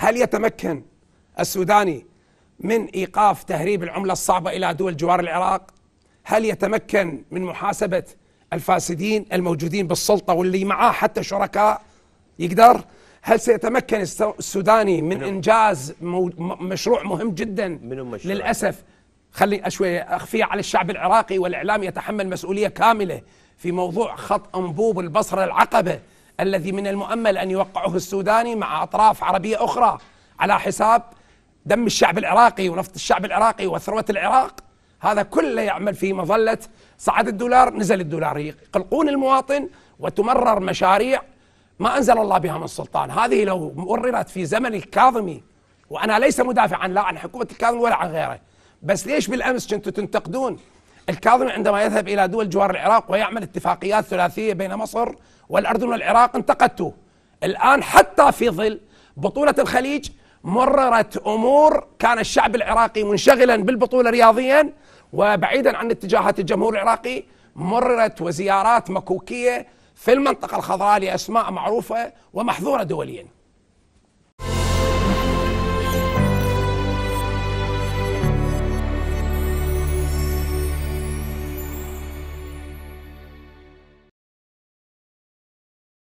هل يتمكن السوداني من ايقاف تهريب العمله الصعبه الى دول جوار العراق؟ هل يتمكن من محاسبه الفاسدين الموجودين بالسلطه واللي معاه حتى شركاء؟ يقدر؟ هل سيتمكن السوداني من انجاز مشروع مهم جدا مشروع؟ للاسف خلي شوي اخفيه على الشعب العراقي والاعلام يتحمل مسؤوليه كامله في موضوع خط انبوب البصره العقبه الذي من المؤمل أن يوقعه السوداني مع أطراف عربية أخرى على حساب دم الشعب العراقي ونفط الشعب العراقي وثروة العراق هذا كله يعمل في مظلة صعد الدولار نزل الدولار يقلقون المواطن وتمرر مشاريع ما أنزل الله بها من سلطان هذه لو مررت في زمن الكاظمي وأنا ليس مدافعا لا عن حكومة الكاظمي ولا عن غيره بس ليش بالأمس كنتوا تنتقدون الكاظمي عندما يذهب إلى دول جوار العراق ويعمل اتفاقيات ثلاثية بين مصر والأردن والعراق انتقدته الآن حتى في ظل بطولة الخليج مررت أمور كان الشعب العراقي منشغلا بالبطولة رياضيا وبعيدا عن اتجاهات الجمهور العراقي مررت وزيارات مكوكية في المنطقة الخضراء لأسماء معروفة ومحظورة دوليا